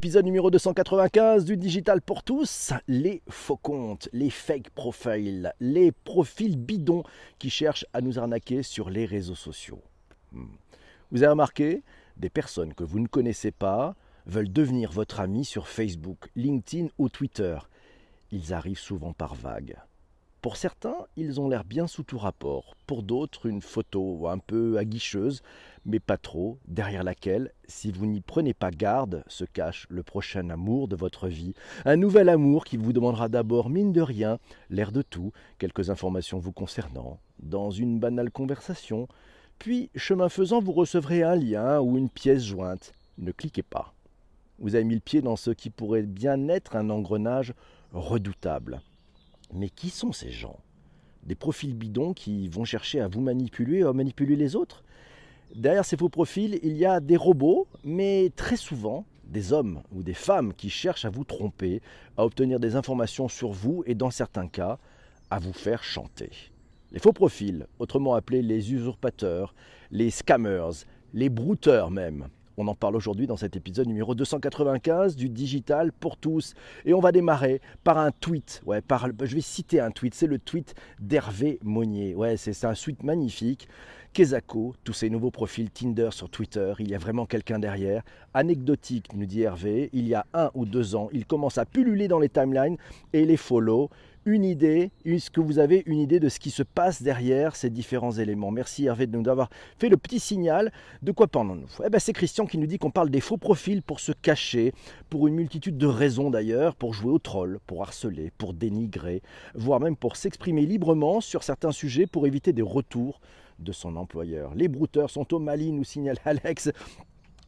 épisode numéro 295 du Digital pour tous, les faux comptes, les fake profiles, les profils bidons qui cherchent à nous arnaquer sur les réseaux sociaux. Hmm. Vous avez remarqué, des personnes que vous ne connaissez pas veulent devenir votre ami sur Facebook, LinkedIn ou Twitter. Ils arrivent souvent par vagues. Pour certains, ils ont l'air bien sous tout rapport, pour d'autres une photo un peu aguicheuse, mais pas trop, derrière laquelle, si vous n'y prenez pas garde, se cache le prochain amour de votre vie. Un nouvel amour qui vous demandera d'abord, mine de rien, l'air de tout, quelques informations vous concernant, dans une banale conversation, puis, chemin faisant, vous recevrez un lien ou une pièce jointe. Ne cliquez pas. Vous avez mis le pied dans ce qui pourrait bien être un engrenage redoutable mais qui sont ces gens Des profils bidons qui vont chercher à vous manipuler, à manipuler les autres Derrière ces faux profils, il y a des robots, mais très souvent des hommes ou des femmes qui cherchent à vous tromper, à obtenir des informations sur vous et dans certains cas, à vous faire chanter. Les faux profils, autrement appelés les usurpateurs, les scammers, les brouteurs même, on en parle aujourd'hui dans cet épisode numéro 295 du Digital pour tous. Et on va démarrer par un tweet. Ouais, je vais citer un tweet. C'est le tweet d'Hervé Monnier. Ouais, c'est un tweet magnifique. Kezako, tous ces nouveaux profils Tinder sur Twitter, il y a vraiment quelqu'un derrière. Anecdotique, nous dit Hervé, il y a un ou deux ans, il commence à pulluler dans les timelines et les follow une idée, est-ce que vous avez une idée de ce qui se passe derrière ces différents éléments Merci Hervé de nous avoir fait le petit signal. De quoi parlons-nous eh ben, C'est Christian qui nous dit qu'on parle des faux profils pour se cacher, pour une multitude de raisons d'ailleurs, pour jouer au troll, pour harceler, pour dénigrer, voire même pour s'exprimer librement sur certains sujets pour éviter des retours de son employeur. Les brouteurs sont au Mali, nous signale Alex.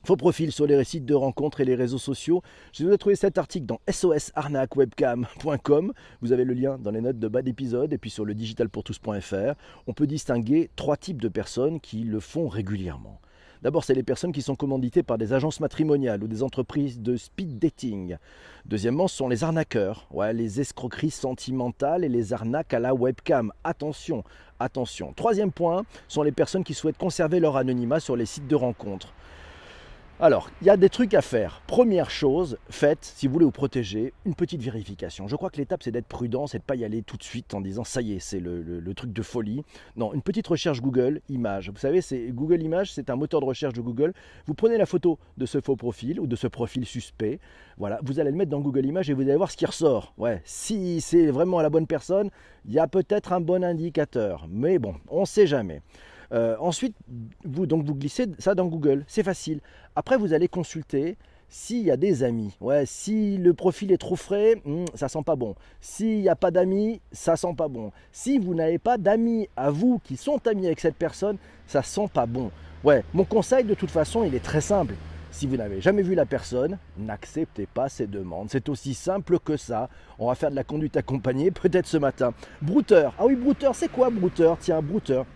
Faux profils sur les sites de rencontres et les réseaux sociaux. Je vous ai trouvé cet article dans sosarnaquewebcam.com. Vous avez le lien dans les notes de bas d'épisode et puis sur le digitalpourtous.fr. On peut distinguer trois types de personnes qui le font régulièrement. D'abord, c'est les personnes qui sont commanditées par des agences matrimoniales ou des entreprises de speed dating. Deuxièmement, ce sont les arnaqueurs, les escroqueries sentimentales et les arnaques à la webcam. Attention, attention. Troisième point, sont les personnes qui souhaitent conserver leur anonymat sur les sites de rencontres. Alors, il y a des trucs à faire. Première chose, faites, si vous voulez vous protéger, une petite vérification. Je crois que l'étape, c'est d'être prudent, c'est de ne pas y aller tout de suite en disant ça y est, c'est le, truc de folie. Non, une petite recherche Google Images. Vous savez, c'est Google Images, c'est un moteur de recherche de Google. Vous prenez la photo de ce faux profil ou de ce profil suspect. Voilà, vous allez le mettre dans Google Images et vous allez voir ce qui ressort. Ouais, si c'est vraiment la bonne personne, il y a peut-être un bon indicateur. Mais bon, on ne sait jamais. Euh, ensuite, vous, donc, vous glissez ça dans Google, c'est facile. Après, vous allez consulter s'il y a des amis. Ouais, si le profil est trop frais, hmm, ça sent pas bon. S'il n'y a pas d'amis, ça sent pas bon. Si vous n'avez pas d'amis à vous qui sont amis avec cette personne, ça sent pas bon. Ouais, mon conseil de toute façon, il est très simple. Si vous n'avez jamais vu la personne, n'acceptez pas ses demandes. C'est aussi simple que ça. On va faire de la conduite accompagnée peut-être ce matin. Brouteur. Ah oui, brouteur, c'est quoi brouteur Tiens, brouteur.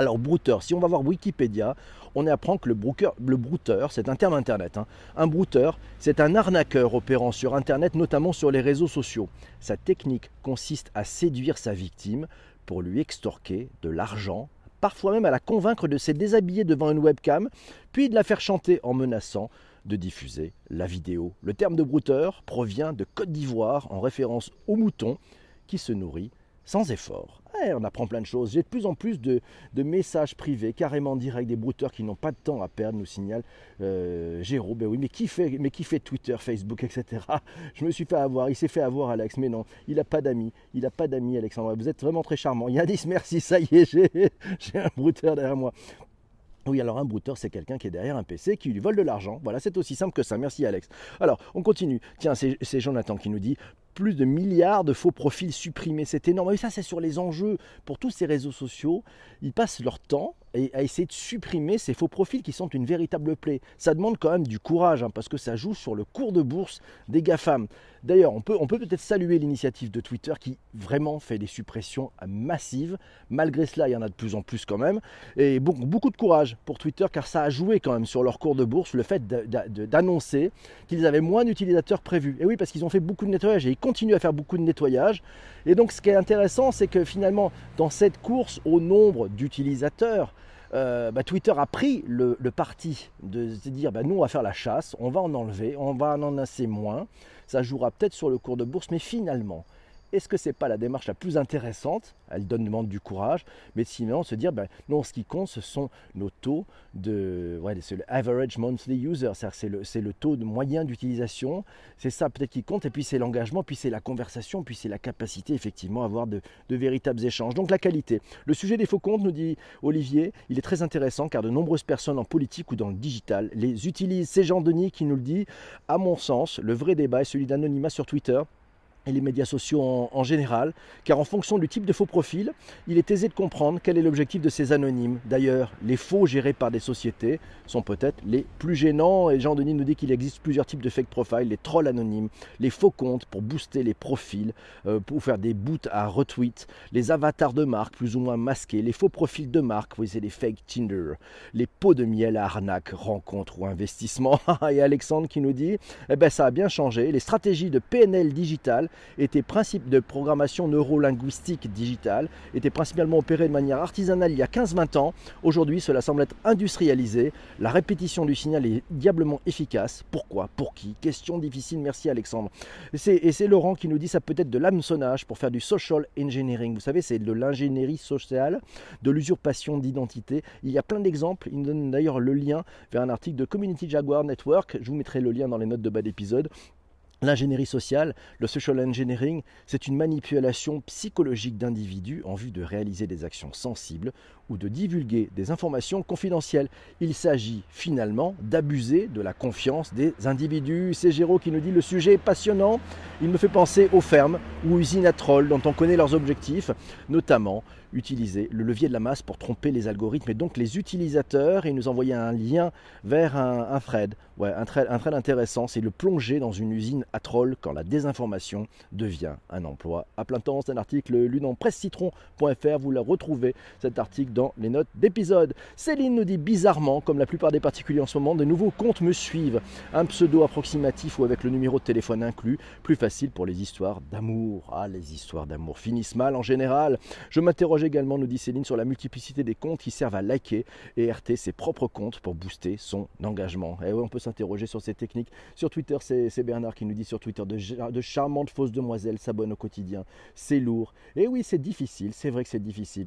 Alors brouteur, si on va voir Wikipédia, on apprend que le, broker, le brouter, c'est un terme internet, hein. un brouter, c'est un arnaqueur opérant sur internet, notamment sur les réseaux sociaux. Sa technique consiste à séduire sa victime pour lui extorquer de l'argent, parfois même à la convaincre de se déshabiller devant une webcam, puis de la faire chanter en menaçant de diffuser la vidéo. Le terme de brouteur provient de Côte d'Ivoire en référence au mouton qui se nourrit sans effort. Eh, on apprend plein de choses. J'ai de plus en plus de, messages privés, carrément directs, des brouteurs qui n'ont pas de temps à perdre, nous signale Jérôme. Euh, ben oui, mais qui, fait, Twitter, Facebook, etc. Je me suis fait avoir, il s'est fait avoir Alex, mais non, il n'a pas d'amis, il n'a pas d'amis Alexandre. Vous êtes vraiment très charmant. Yannis, merci, ça y est, j'ai un brouteur derrière moi. Oui, alors un brouteur, c'est quelqu'un qui est derrière un PC, qui lui vole de l'argent. Voilà, c'est aussi simple que ça. Merci Alex. Alors, on continue. Tiens, c'est Jonathan qui nous dit plus de milliards de faux profils supprimés. C'est énorme. Et ça, c'est sur les enjeux pour tous ces réseaux sociaux. Ils passent leur temps et à essayer de supprimer ces faux profils qui sont une véritable plaie. Ça demande quand même du courage, hein, parce que ça joue sur le cours de bourse des GAFAM. D'ailleurs, on peut peut être saluer l'initiative de Twitter qui vraiment fait des suppressions massives. Malgré cela, il y en a de plus en plus quand même. Et beaucoup de courage pour Twitter, car ça a joué quand même sur leur cours de bourse, le fait d'annoncer qu'ils avaient moins d'utilisateurs prévus. Et oui, parce qu'ils ont fait beaucoup de nettoyage et ils continuent à faire beaucoup de nettoyage. Et donc, ce qui est intéressant, c'est que finalement, dans cette course au nombre d'utilisateurs, euh, bah, Twitter a pris le, parti de se dire bah, nous on va faire la chasse, on va en enlever, on va en en moins, ça jouera peut-être sur le cours de bourse, mais finalement, est-ce que ce n'est pas la démarche la plus intéressante Elle donne, demande du courage, mais sinon se dire, ben, non, ce qui compte, ce sont nos taux de, c'est le average monthly user, c'est le, taux de moyen d'utilisation, c'est ça peut-être qui compte, et puis c'est l'engagement, puis c'est la conversation, puis c'est la capacité effectivement à avoir de, de véritables échanges. Donc la qualité. Le sujet des faux comptes, nous dit Olivier, il est très intéressant car de nombreuses personnes en politique ou dans le digital les utilisent. C'est Jean Denis qui nous le dit. À mon sens, le vrai débat est celui d'anonymat sur Twitter et les médias sociaux en, général, car en fonction du type de faux profil, il est aisé de comprendre quel est l'objectif de ces anonymes. D'ailleurs, les faux gérés par des sociétés sont peut-être les plus gênants, et Jean-Denis nous dit qu'il existe plusieurs types de fake profile, les trolls anonymes, les faux comptes pour booster les profils, euh, pour faire des boots à retweet, les avatars de marque plus ou moins masqués, les faux profils de marque, vous c'est les fake Tinder, les pots de miel à arnaque, rencontre ou investissement, et Alexandre qui nous dit, eh ben ça a bien changé, les stratégies de PNL digital était principe de programmation neurolinguistique digitale était principalement opéré de manière artisanale il y a 15-20 ans. Aujourd'hui, cela semble être industrialisé. La répétition du signal est diablement efficace. Pourquoi Pour qui Question difficile, merci Alexandre. Et c'est Laurent qui nous dit ça peut être de l'hameçonnage pour faire du social engineering. Vous savez, c'est de l'ingénierie sociale, de l'usurpation d'identité. Il y a plein d'exemples. Il nous donne d'ailleurs le lien vers un article de Community Jaguar Network. Je vous mettrai le lien dans les notes de bas d'épisode L'ingénierie sociale, le social engineering, c'est une manipulation psychologique d'individus en vue de réaliser des actions sensibles ou de divulguer des informations confidentielles. Il s'agit finalement d'abuser de la confiance des individus. C'est Géraud qui nous dit le sujet est passionnant, il me fait penser aux fermes, ou usines à troll, dont on connaît leurs objectifs, notamment utiliser le levier de la masse pour tromper les algorithmes et donc les utilisateurs et nous envoyer un lien vers un, thread. Ouais, un thread, intéressant, c'est le plonger dans une usine à troll quand la désinformation devient un emploi à plein temps. C'est un article lu dans pressecitron.fr, vous la retrouvez cet article dans les notes d'épisode. Céline nous dit bizarrement, comme la plupart des particuliers en ce moment, de nouveaux comptes me suivent. Un pseudo approximatif ou avec le numéro de téléphone inclus, plus facile pour les histoires d'amour. Ah, les histoires d'amour finissent mal en général. Je m'interroge également, nous dit Céline, sur la multiplicité des comptes qui servent à liker et RT ses propres comptes pour booster son engagement. Et eh oui, on peut s'interroger sur ces techniques. Sur Twitter, c'est Bernard qui nous dit sur Twitter de, de charmantes fausses demoiselles s'abonnent au quotidien. C'est lourd. Et eh oui, c'est difficile. C'est vrai que c'est difficile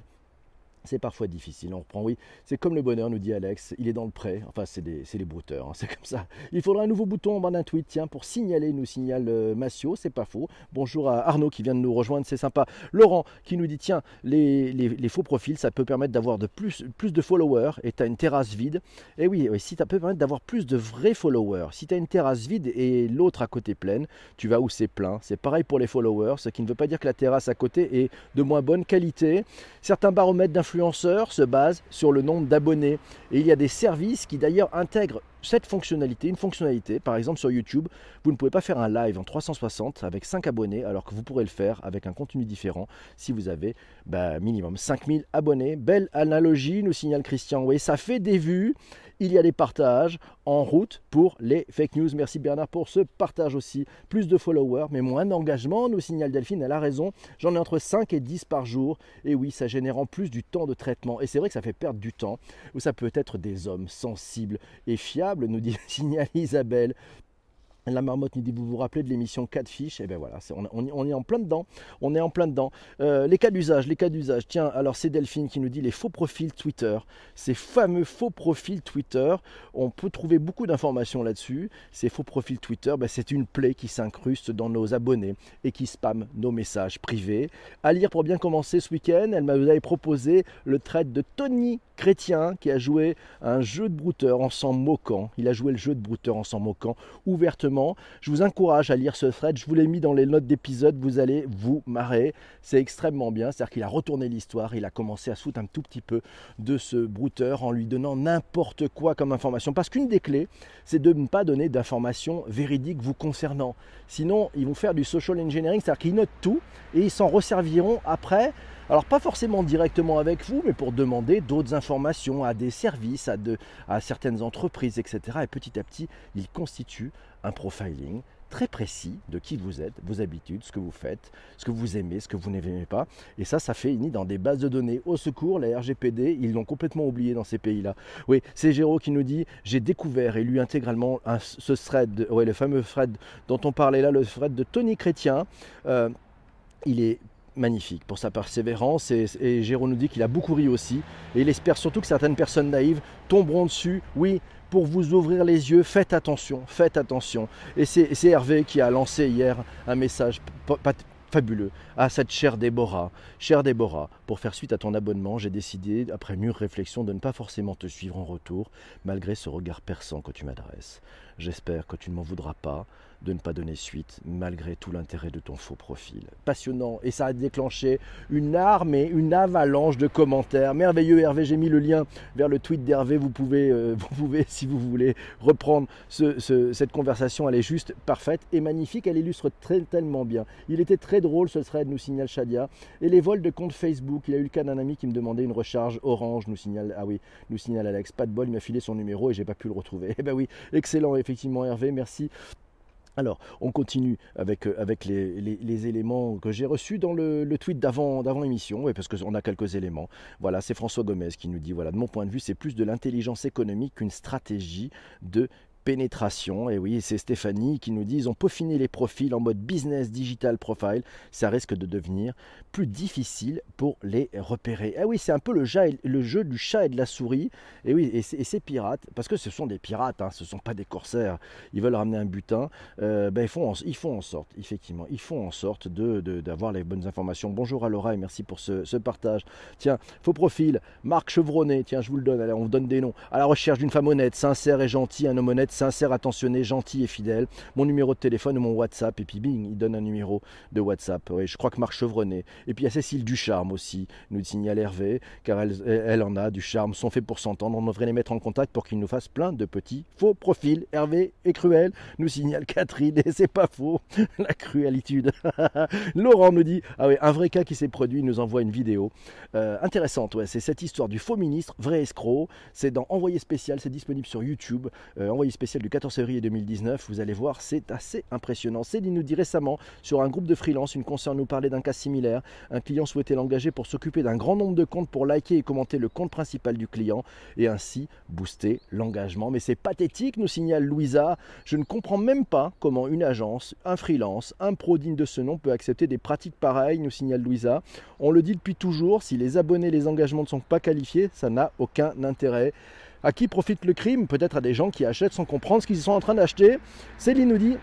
c'est parfois difficile. On reprend, oui, c'est comme le bonheur, nous dit Alex, il est dans le prêt. Enfin, c'est des, les brouteurs, hein, c'est comme ça. Il faudra un nouveau bouton en bas d'un tweet, tiens, pour signaler, nous signale euh, Massio, c'est pas faux. Bonjour à Arnaud qui vient de nous rejoindre, c'est sympa. Laurent qui nous dit, tiens, les, faux profils, ça peut permettre d'avoir de plus, plus de followers et tu as une terrasse vide. Et eh oui, oui si ça peut permettre d'avoir plus de vrais followers. Si tu as une terrasse vide et l'autre à côté pleine, tu vas où c'est plein. C'est pareil pour les followers, ce qui ne veut pas dire que la terrasse à côté est de moins bonne qualité. Certains baromètres d'influence se base sur le nombre d'abonnés. Et il y a des services qui d'ailleurs intègrent cette fonctionnalité, une fonctionnalité, par exemple sur YouTube, vous ne pouvez pas faire un live en 360 avec 5 abonnés, alors que vous pourrez le faire avec un contenu différent si vous avez bah, minimum 5000 abonnés. Belle analogie, nous signale Christian. Oui, ça fait des vues il y a les partages en route pour les fake news. Merci Bernard pour ce partage aussi. Plus de followers, mais moins d'engagement, nous signale Delphine, elle a raison. J'en ai entre 5 et 10 par jour. Et oui, ça génère en plus du temps de traitement. Et c'est vrai que ça fait perdre du temps. Ou ça peut être des hommes sensibles et fiables, nous signale Isabelle. La marmotte nous dit vous vous rappelez de l'émission 4 fiches Et eh ben voilà, on, est en plein dedans. On est en plein dedans. Euh, les cas d'usage, les cas d'usage. Tiens, alors c'est Delphine qui nous dit les faux profils Twitter. Ces fameux faux profils Twitter, on peut trouver beaucoup d'informations là-dessus. Ces faux profils Twitter, ben, c'est une plaie qui s'incruste dans nos abonnés et qui spamme nos messages privés. À lire pour bien commencer ce week-end, elle m'avait proposé le trait de Tony chrétien qui a joué un jeu de brouteur en s'en moquant. Il a joué le jeu de brouteur en s'en moquant ouvertement. Je vous encourage à lire ce thread. Je vous l'ai mis dans les notes d'épisode. Vous allez vous marrer. C'est extrêmement bien. C'est-à-dire qu'il a retourné l'histoire. Il a commencé à foutre un tout petit peu de ce brouteur en lui donnant n'importe quoi comme information. Parce qu'une des clés, c'est de ne pas donner d'informations véridiques vous concernant. Sinon, ils vont faire du social engineering. C'est-à-dire qu'ils notent tout et ils s'en resserviront après alors pas forcément directement avec vous, mais pour demander d'autres informations à des services, à, de, à certaines entreprises, etc. Et petit à petit, il constitue un profiling très précis de qui vous êtes, vos habitudes, ce que vous faites, ce que vous aimez, ce que vous n'aimez pas. Et ça, ça fait ni dans des bases de données. Au secours, la RGPD, ils l'ont complètement oublié dans ces pays-là. Oui, c'est Géraud qui nous dit j'ai découvert et lu intégralement ce thread, ouais, le fameux thread dont on parlait là, le thread de Tony Chrétien. Euh, il est magnifique pour sa persévérance et, Jérôme nous dit qu'il a beaucoup ri aussi et il espère surtout que certaines personnes naïves tomberont dessus. Oui, pour vous ouvrir les yeux, faites attention, faites attention. Et c'est Hervé qui a lancé hier un message fabuleux à cette chère Déborah. Chère Déborah, pour faire suite à ton abonnement, j'ai décidé, après mûre réflexion, de ne pas forcément te suivre en retour, malgré ce regard perçant que tu m'adresses. J'espère que tu ne m'en voudras pas de ne pas donner suite malgré tout l'intérêt de ton faux profil. Passionnant et ça a déclenché une arme et une avalanche de commentaires. Merveilleux Hervé, j'ai mis le lien vers le tweet d'Hervé, vous pouvez, euh, vous pouvez si vous voulez reprendre cette conversation, elle est juste parfaite et magnifique, elle illustre très, tellement bien. Il était très drôle ce thread, nous signale Shadia, et les vols de compte Facebook, il a eu le cas d'un ami qui me demandait une recharge orange, nous signale, ah oui, nous Alex, pas de bol, il m'a filé son numéro et j'ai pas pu le retrouver. Eh ben oui, excellent effectivement Hervé, merci. Alors, on continue avec, euh, avec les, éléments que j'ai reçus dans le, tweet d'avant émission, oui, parce qu'on a quelques éléments. Voilà, c'est François Gomez qui nous dit, voilà, de mon point de vue, c'est plus de l'intelligence économique qu'une stratégie de pénétration. Et oui, c'est Stéphanie qui nous dit ils ont peaufiné les profils en mode business digital profile. Ça risque de devenir plus difficile pour les repérer. Et eh oui, c'est un peu le, le, jeu du chat et de la souris. Et oui, et, ces pirates, parce que ce sont des pirates, hein, ce ne sont pas des corsaires. Ils veulent ramener un butin. Euh, ben, ils, font en, ils font en sorte, effectivement, ils font en sorte d'avoir de, d'avoir les bonnes informations. Bonjour à Laura et merci pour ce, partage. Tiens, faux profil, Marc Chevronnet. Tiens, je vous le donne. Allez, on vous donne des noms. À la recherche d'une femme honnête, sincère et gentille, un homme honnête sincère, attentionné, gentil et fidèle. Mon numéro de téléphone ou mon WhatsApp. Et puis bing, il donne un numéro de WhatsApp. Oui, je crois que Marc Chevronnet. Et puis il y a Cécile Ducharme aussi, nous signale Hervé, car elle, elle en a du charme, sont faits pour s'entendre. On devrait les mettre en contact pour qu'ils nous fassent plein de petits faux profils. Hervé est cruel, nous signale Catherine. Et c'est pas faux, la cruelitude. Laurent nous dit Ah oui, un vrai cas qui s'est produit, il nous envoie une vidéo. Euh, intéressante, ouais, c'est cette histoire du faux ministre, vrai escroc. C'est dans Envoyé spécial, c'est disponible sur YouTube. Euh, Envoyé spécial du 14 février 2019. Vous allez voir, c'est assez impressionnant. Céline nous dit récemment sur un groupe de freelance, une concerne nous parlait d'un cas similaire. Un client souhaitait l'engager pour s'occuper d'un grand nombre de comptes pour liker et commenter le compte principal du client et ainsi booster l'engagement. Mais c'est pathétique, nous signale Louisa. Je ne comprends même pas comment une agence, un freelance, un pro digne de ce nom peut accepter des pratiques pareilles, nous signale Louisa. On le dit depuis toujours, si les abonnés, les engagements ne sont pas qualifiés, ça n'a aucun intérêt. À qui profite le crime Peut-être à des gens qui achètent sans comprendre ce qu'ils sont en train d'acheter. Céline nous dit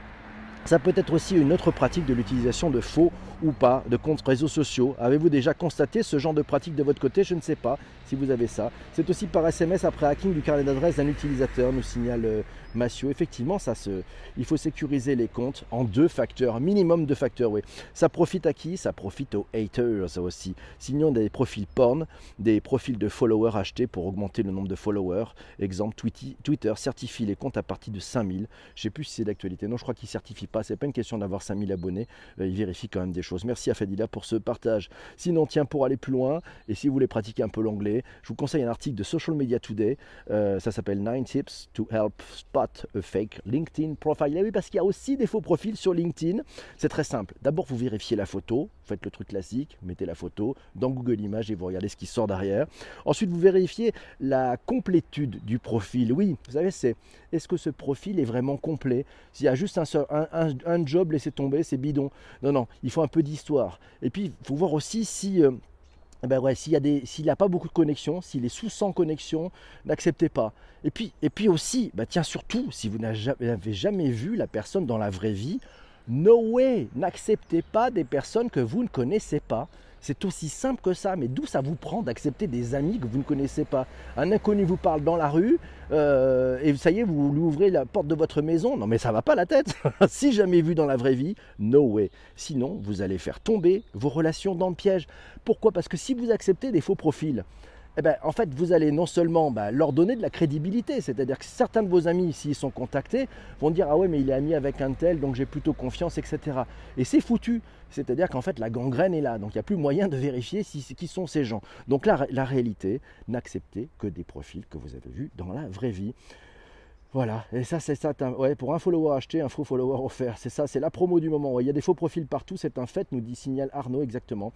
ça peut être aussi une autre pratique de l'utilisation de faux ou pas de comptes réseaux sociaux. Avez-vous déjà constaté ce genre de pratique de votre côté Je ne sais pas si vous avez ça. C'est aussi par SMS après hacking du carnet d'adresse d'un utilisateur, nous signale euh, Massio. Effectivement, ça se, il faut sécuriser les comptes en deux facteurs, minimum deux facteurs, oui. Ça profite à qui Ça profite aux haters aussi. Sinon, des profils porn, des profils de followers achetés pour augmenter le nombre de followers. Exemple, Twitter certifie les comptes à partir de 5000. Je ne sais plus si c'est d'actualité. Non, je crois qu'il certifie pas. C'est pas une question d'avoir 5000 abonnés. Euh, il vérifie quand même des choses. Merci à Fadila pour ce partage. Sinon, tiens, pour aller plus loin, et si vous voulez pratiquer un peu l'anglais, je vous conseille un article de Social Media Today. Euh, ça s'appelle 9 tips to help spot a fake LinkedIn profile. Eh oui, parce qu'il y a aussi des faux profils sur LinkedIn. C'est très simple. D'abord, vous vérifiez la photo. Vous Faites le truc classique, mettez la photo dans Google Images et vous regardez ce qui sort derrière. Ensuite, vous vérifiez la complétude du profil. Oui, vous savez, c'est est-ce que ce profil est vraiment complet S'il y a juste un, un, job laissé tomber, c'est bidon. Non, non, il faut un peu d'histoire. Et puis, il faut voir aussi si... Euh, eh ben s'il n'y a pas beaucoup de connexions, s'il est sous 100 connexions, n'acceptez pas. Et puis, et puis aussi, bah tiens, surtout, si vous n'avez jamais vu la personne dans la vraie vie, no way, n'acceptez pas des personnes que vous ne connaissez pas. C'est aussi simple que ça, mais d'où ça vous prend d'accepter des amis que vous ne connaissez pas Un inconnu vous parle dans la rue, euh, et ça y est, vous lui ouvrez la porte de votre maison. Non mais ça va pas la tête Si jamais vu dans la vraie vie, no way. Sinon, vous allez faire tomber vos relations dans le piège. Pourquoi Parce que si vous acceptez des faux profils, eh ben, en fait, vous allez non seulement bah, leur donner de la crédibilité, c'est-à-dire que certains de vos amis, s'ils sont contactés, vont dire Ah ouais, mais il est ami avec un tel, donc j'ai plutôt confiance, etc. Et c'est foutu. C'est-à-dire qu'en fait, la gangrène est là, donc il n'y a plus moyen de vérifier qui sont ces gens. Donc la, réalité, n'acceptez que des profils que vous avez vus dans la vraie vie. Voilà, et ça c'est ça, pour un follower acheté, un faux follower offert, c'est ça, c'est la promo du moment. Il y a des faux profils partout, c'est un fait, nous dit Signal Arnaud exactement.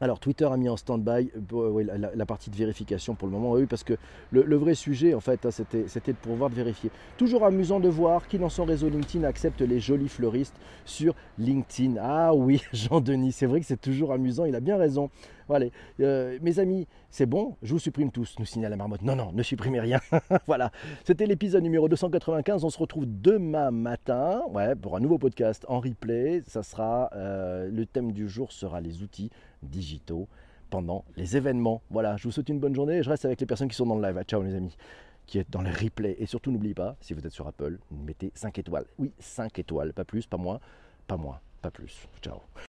Alors Twitter a mis en stand-by euh, la, partie de vérification pour le moment, ah oui, parce que le, vrai sujet, en fait, hein, c'était de pouvoir vérifier. Toujours amusant de voir qui dans son réseau LinkedIn accepte les jolis fleuristes sur LinkedIn. Ah oui, Jean-Denis, c'est vrai que c'est toujours amusant, il a bien raison. Voilà, euh, mes amis, c'est bon, je vous supprime tous, nous signale la marmotte. Non, non, ne supprimez rien. voilà, c'était l'épisode numéro 295. On se retrouve demain matin pour un nouveau podcast en replay. Ça sera, euh, le thème du jour sera les outils digitaux pendant les événements. Voilà, je vous souhaite une bonne journée et je reste avec les personnes qui sont dans le live. Ciao les amis, qui êtes dans le replay. Et surtout n'oubliez pas, si vous êtes sur Apple, mettez 5 étoiles. Oui, 5 étoiles, pas plus, pas moins, pas moins, pas plus. Ciao.